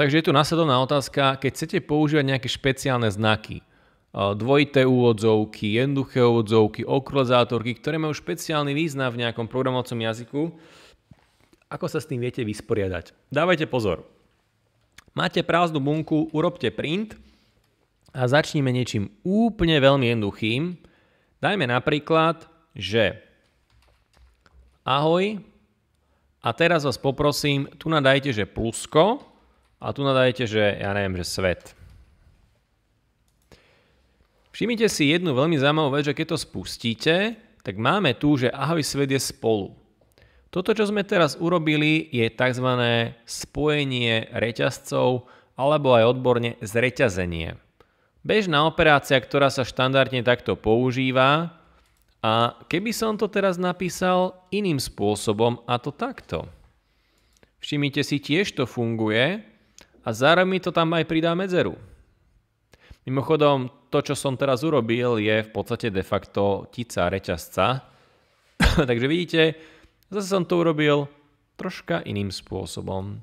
Takže je tu následovná otázka, keď chcete používať nejaké špeciálne znaky, e, dvojité úvodzovky, jednoduché úvodzovky, okrozátorky, ktoré majú špeciálny význam v nejakom programovacom jazyku, ako sa s tým viete vysporiadať. Dávajte pozor. Máte prázdnu bunku, urobte print a začníme niečím úplne veľmi jednoduchým. Dajme napríklad, že ahoj a teraz vás poprosím, tu nadajte, že plusko a tu nadajete, že ja neviem, že svet. Všimnite si jednu veľmi zaujímavú vec, že keď to spustíte, tak máme tu, že ahoj svet je spolu. Toto, čo sme teraz urobili, je tzv. spojenie reťazcov alebo aj odborne zreťazenie. Bežná operácia, ktorá sa štandardne takto používa. A keby som to teraz napísal iným spôsobom, a to takto. Všimnite si, tiež to funguje, a zároveň mi to tam aj pridá medzeru. Mimochodom, to, čo som teraz urobil, je v podstate de facto tica reťazca. Takže vidíte, zase som to urobil troška iným spôsobom.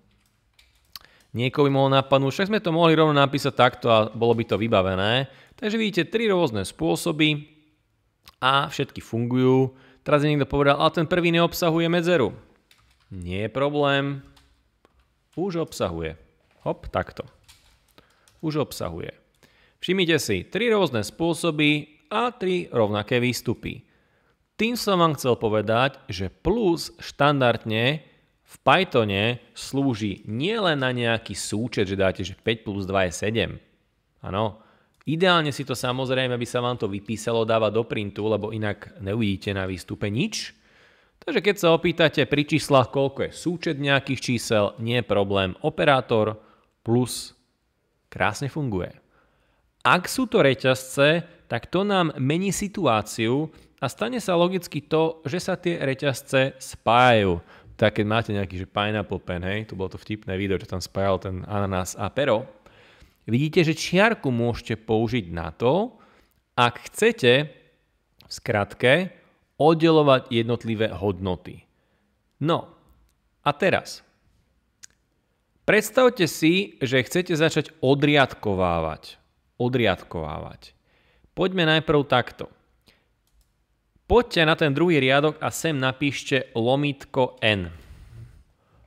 Niekoho by mohol napadnúť, však sme to mohli rovno napísať takto a bolo by to vybavené. Takže vidíte, tri rôzne spôsoby a všetky fungujú. Teraz je niekto povedal, ale ten prvý neobsahuje medzeru. Nie je problém, už obsahuje. Hop, takto. Už obsahuje. Všimnite si, tri rôzne spôsoby a tri rovnaké výstupy. Tým som vám chcel povedať, že plus štandardne v Pythone slúži nielen na nejaký súčet, že dáte, že 5 plus 2 je 7. Áno. Ideálne si to samozrejme, aby sa vám to vypísalo, dáva do printu, lebo inak neuvidíte na výstupe nič. Takže keď sa opýtate pri číslach, koľko je súčet nejakých čísel, nie je problém. Operátor plus krásne funguje. Ak sú to reťazce, tak to nám mení situáciu a stane sa logicky to, že sa tie reťazce spájajú. Tak keď máte nejaký že pineapple pen, hej, to bolo to vtipné video, čo tam spájal ten ananás a pero, vidíte, že čiarku môžete použiť na to, ak chcete v skratke oddelovať jednotlivé hodnoty. No a teraz, Predstavte si, že chcete začať odriadkovávať. Odriadkovávať. Poďme najprv takto. Poďte na ten druhý riadok a sem napíšte lomitko n.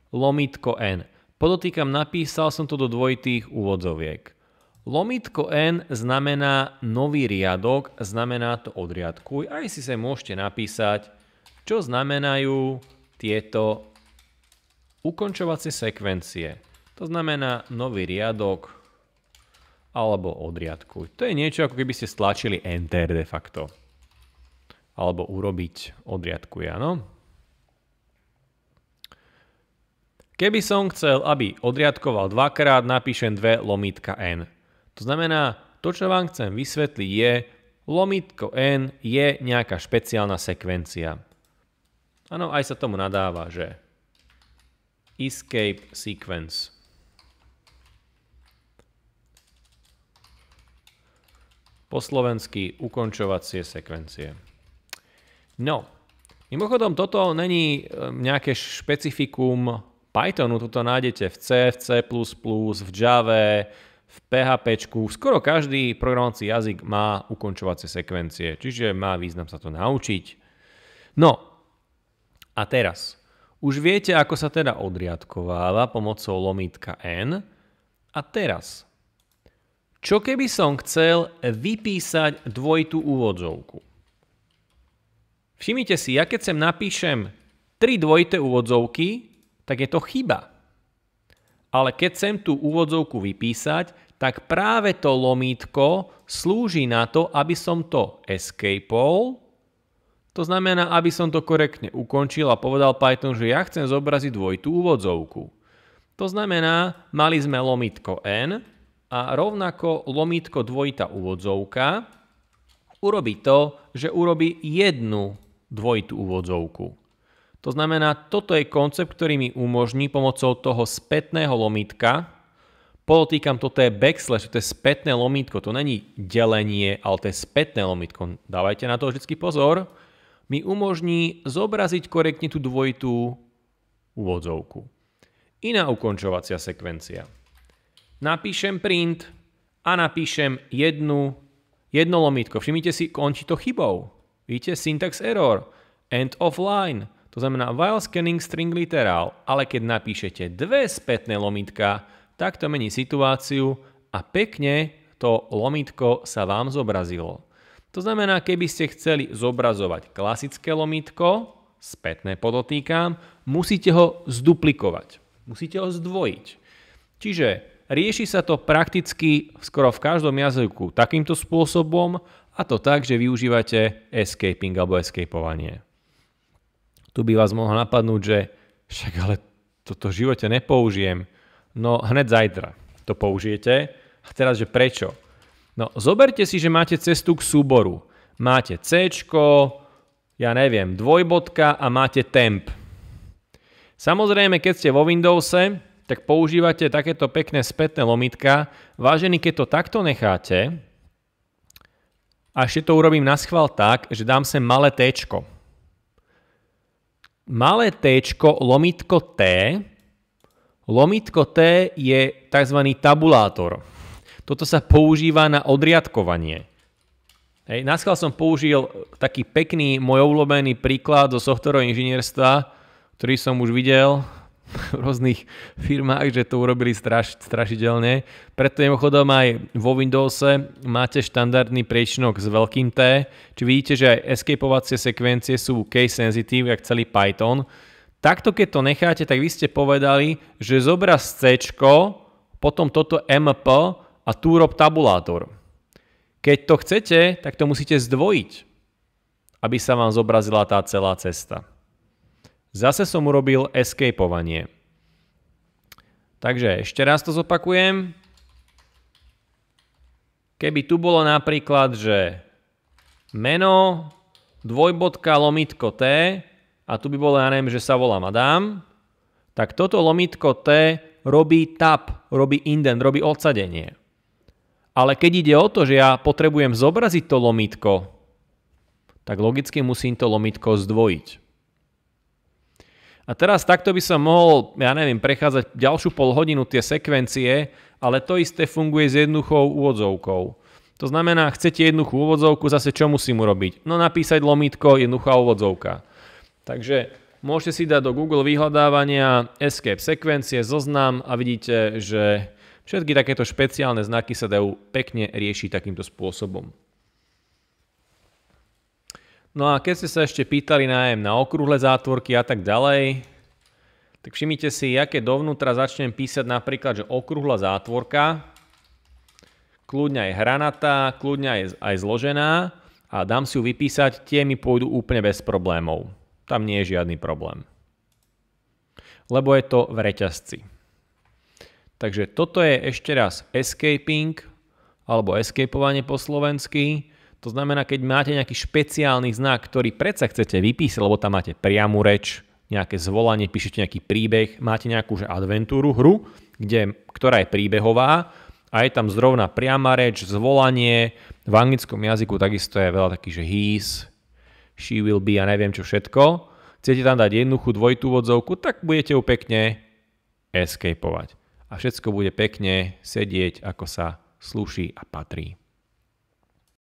Lomitko n. Podotýkam, napísal som to do dvojitých úvodzoviek. Lomitko n znamená nový riadok, znamená to odriadkuj. Aj si sa môžete napísať, čo znamenajú tieto ukončovacie sekvencie. To znamená nový riadok alebo odriadku. To je niečo, ako keby ste stlačili Enter de facto. Alebo urobiť odriadku, áno. Keby som chcel, aby odriadkoval dvakrát, napíšem dve lomítka N. To znamená, to, čo vám chcem vysvetliť je, lomitko n je nejaká špeciálna sekvencia. Áno, aj sa tomu nadáva, že escape sequence. po slovensky ukončovacie sekvencie. No, mimochodom toto není e, nejaké špecifikum Pythonu, toto nájdete v C, v C++, v Java, v PHP, skoro každý programovací jazyk má ukončovacie sekvencie, čiže má význam sa to naučiť. No a teraz, už viete, ako sa teda odriadkováva pomocou lomítka n a teraz čo keby som chcel vypísať dvojitú úvodzovku? Všimnite si, ja keď sem napíšem tri dvojité úvodzovky, tak je to chyba. Ale keď sem tú úvodzovku vypísať, tak práve to lomítko slúži na to, aby som to escapeol, to znamená, aby som to korektne ukončil a povedal Python, že ja chcem zobraziť dvojitú úvodzovku. To znamená, mali sme lomitko n, a rovnako lomítko dvojitá úvodzovka urobí to, že urobí jednu dvojitú úvodzovku. To znamená, toto je koncept, ktorý mi umožní pomocou toho spätného lomítka, podotýkam, toto je backslash, to je spätné lomítko, to není delenie, ale to je spätné lomítko. Dávajte na to vždy pozor. Mi umožní zobraziť korektne tú dvojitú úvodzovku. Iná ukončovacia sekvencia napíšem print a napíšem jednu, jedno lomitko. Všimnite si, končí to chybou. Vidíte, syntax error, end of line. To znamená while scanning string literal. Ale keď napíšete dve spätné lomitka, tak to mení situáciu a pekne to lomitko sa vám zobrazilo. To znamená, keby ste chceli zobrazovať klasické lomitko, spätné podotýkam, musíte ho zduplikovať. Musíte ho zdvojiť. Čiže Rieši sa to prakticky skoro v každom jazyku takýmto spôsobom a to tak, že využívate escaping alebo escapovanie. Tu by vás mohlo napadnúť, že však ale toto v živote nepoužijem. No hned zajtra to použijete. A teraz, že prečo? No zoberte si, že máte cestu k súboru. Máte C, ja neviem, dvojbodka a máte temp. Samozrejme, keď ste vo Windowse, tak používate takéto pekné spätné lomitka. Vážený, keď to takto necháte, a ešte to urobím na schvál tak, že dám sem malé T. Malé T, lomitko T, lomitko T je tzv. tabulátor. Toto sa používa na odriadkovanie. na schvál som použil taký pekný, môj obľúbený príklad zo softwarového inžinierstva, ktorý som už videl v rôznych firmách, že to urobili straš, strašidelne. Preto mimochodom aj vo Windowse máte štandardný priečnok s veľkým T, či vidíte, že aj escapeovacie sekvencie sú case sensitive, jak celý Python. Takto keď to necháte, tak vy ste povedali, že zobraz C, potom toto MP a tu rob tabulátor. Keď to chcete, tak to musíte zdvojiť, aby sa vám zobrazila tá celá cesta. Zase som urobil escapeovanie. Takže ešte raz to zopakujem. Keby tu bolo napríklad, že meno, dvojbodka, lomitko T a tu by bolo, ja neviem, že sa volám Adam, tak toto lomitko T robí tap, robí indent, robí odsadenie. Ale keď ide o to, že ja potrebujem zobraziť to lomitko, tak logicky musím to lomitko zdvojiť. A teraz takto by som mohol, ja neviem, prechádzať ďalšiu pol hodinu tie sekvencie, ale to isté funguje s jednoduchou úvodzovkou. To znamená, chcete jednoduchú úvodzovku, zase čo musím urobiť? No napísať lomitko, jednoduchá úvodzovka. Takže môžete si dať do Google vyhľadávania escape sekvencie, zoznam a vidíte, že všetky takéto špeciálne znaky sa dajú pekne riešiť takýmto spôsobom. No a keď ste sa ešte pýtali nájem na okrúhle zátvorky a tak ďalej, tak všimnite si, aké dovnútra začnem písať napríklad, že okrúhla zátvorka, kľudňa je hranatá, kľudňa je aj zložená a dám si ju vypísať, tie mi pôjdu úplne bez problémov. Tam nie je žiadny problém. Lebo je to v reťazci. Takže toto je ešte raz escaping, alebo escapovanie po slovensky. To znamená, keď máte nejaký špeciálny znak, ktorý predsa chcete vypísať, lebo tam máte priamu reč, nejaké zvolanie, píšete nejaký príbeh, máte nejakú že adventúru, hru, kde, ktorá je príbehová a je tam zrovna priama reč, zvolanie. V anglickom jazyku takisto je veľa takých, že he's, she will be a neviem čo všetko. Chcete tam dať jednoduchú dvojitú vodzovku, tak budete ju pekne escapovať. A všetko bude pekne sedieť, ako sa sluší a patrí.